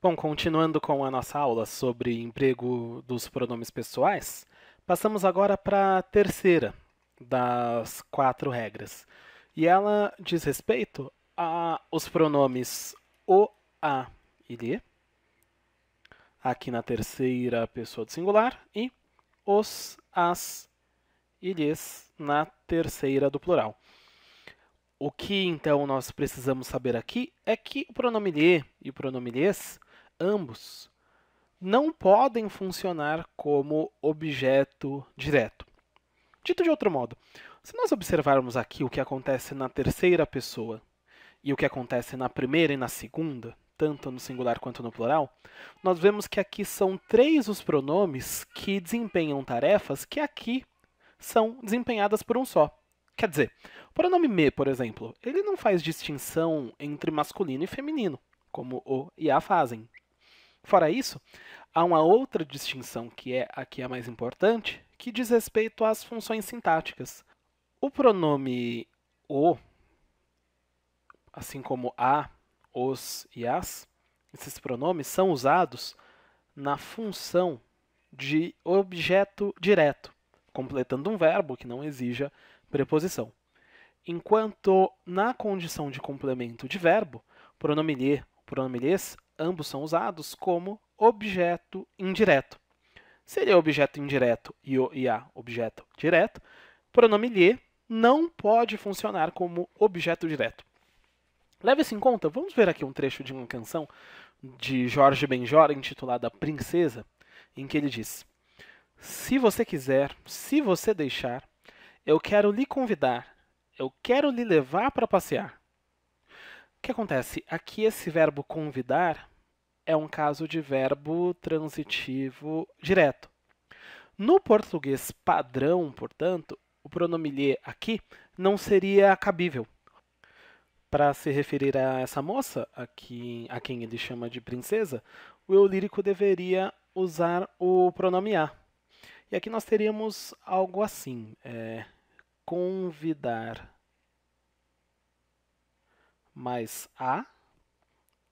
Bom, continuando com a nossa aula sobre emprego dos pronomes pessoais, passamos agora para a terceira das quatro regras. E ela diz respeito aos pronomes o, a e lhe, aqui na terceira pessoa do singular, e os, as e lhes na terceira do plural. O que então nós precisamos saber aqui é que o pronome lhe e o pronome lhes ambos não podem funcionar como objeto direto. Dito de outro modo, se nós observarmos aqui o que acontece na terceira pessoa e o que acontece na primeira e na segunda, tanto no singular quanto no plural, nós vemos que aqui são três os pronomes que desempenham tarefas que aqui são desempenhadas por um só. Quer dizer, o pronome me, por exemplo, ele não faz distinção entre masculino e feminino, como o e a fazem. Fora isso, há uma outra distinção que é a que é mais importante, que diz respeito às funções sintáticas. O pronome o, assim como a, os e as, esses pronomes são usados na função de objeto direto, completando um verbo que não exija preposição. Enquanto na condição de complemento de verbo, pronome lhe, pronome lhes ambos são usados como objeto indireto. Seria objeto indireto e, o, e a objeto direto, o pronome lhe não pode funcionar como objeto direto. Leve isso em conta, vamos ver aqui um trecho de uma canção de Jorge Benjora intitulada Princesa, em que ele diz: Se você quiser, se você deixar, eu quero lhe convidar, eu quero lhe levar para passear. O que acontece? Aqui esse verbo convidar é um caso de verbo transitivo direto. No português padrão, portanto, o pronome lhe aqui não seria cabível. Para se referir a essa moça, a quem, a quem ele chama de princesa, o eu lírico deveria usar o pronome a. E aqui nós teríamos algo assim: é, convidar mais A,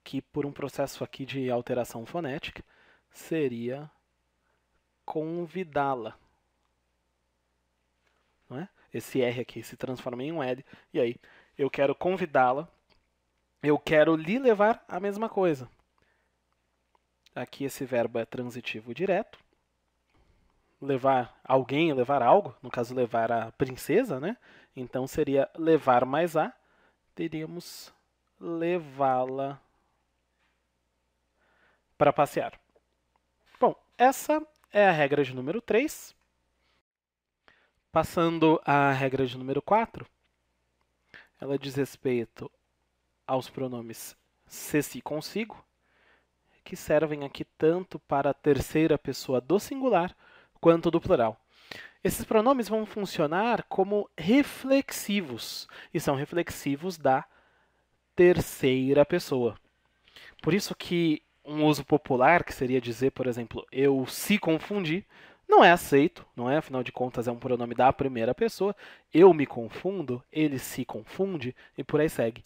que por um processo aqui de alteração fonética seria convidá-la. Não é? Esse R aqui se transforma em um L, e aí eu quero convidá-la, eu quero lhe levar a mesma coisa. Aqui esse verbo é transitivo direto. Levar alguém, levar algo, no caso levar a princesa, né? Então seria levar mais a, teríamos levá-la para passear. Bom, essa é a regra de número 3. Passando à regra de número 4, ela diz respeito aos pronomes se si consigo, que servem aqui tanto para a terceira pessoa do singular quanto do plural. Esses pronomes vão funcionar como reflexivos, e são reflexivos da terceira pessoa. Por isso que um uso popular, que seria dizer, por exemplo, eu se confundi, não é aceito, não é? Afinal de contas, é um pronome da primeira pessoa. Eu me confundo, ele se confunde e por aí segue.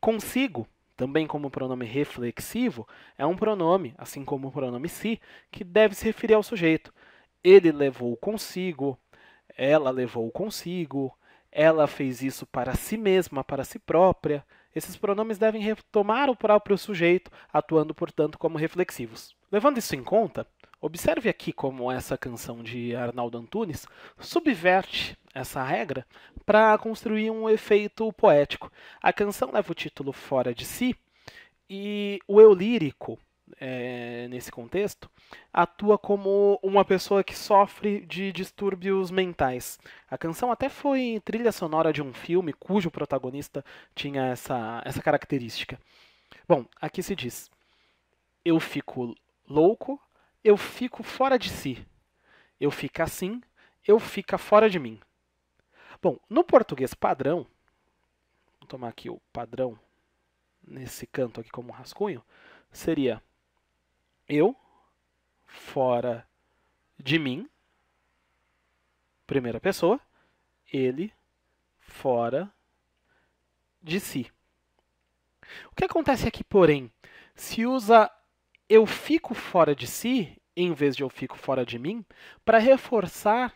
Consigo, também como pronome reflexivo, é um pronome, assim como o pronome si, que deve se referir ao sujeito. Ele levou consigo, ela levou consigo, ela fez isso para si mesma, para si própria. Esses pronomes devem retomar o próprio sujeito, atuando, portanto, como reflexivos. Levando isso em conta, observe aqui como essa canção de Arnaldo Antunes subverte essa regra para construir um efeito poético. A canção leva o título fora de si e o eu lírico é, nesse contexto, atua como uma pessoa que sofre de distúrbios mentais. A canção até foi trilha sonora de um filme cujo protagonista tinha essa, essa característica. Bom, aqui se diz: Eu fico louco, eu fico fora de si. Eu fico assim, eu fico fora de mim. Bom, no português padrão, vou tomar aqui o padrão nesse canto aqui como rascunho, seria eu fora de mim, primeira pessoa, ele fora de si. O que acontece aqui, porém, se usa eu fico fora de si em vez de eu fico fora de mim para reforçar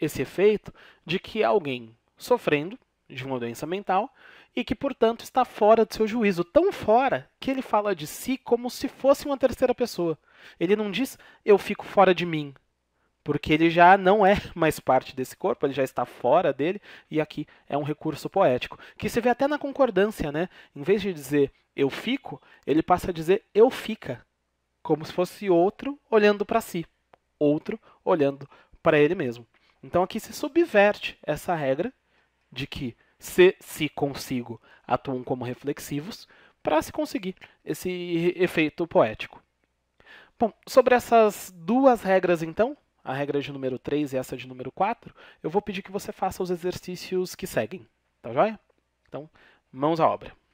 esse efeito de que alguém sofrendo de uma doença mental e que, portanto, está fora do seu juízo, tão fora que ele fala de si como se fosse uma terceira pessoa. Ele não diz eu fico fora de mim, porque ele já não é mais parte desse corpo, ele já está fora dele, e aqui é um recurso poético, que se vê até na concordância, né? Em vez de dizer eu fico, ele passa a dizer eu fica, como se fosse outro olhando para si, outro olhando para ele mesmo. Então aqui se subverte essa regra de que se se consigo atuam como reflexivos para se conseguir esse efeito poético. Bom, sobre essas duas regras então, a regra de número 3 e essa de número 4, eu vou pedir que você faça os exercícios que seguem, tá joia? Então, mãos à obra.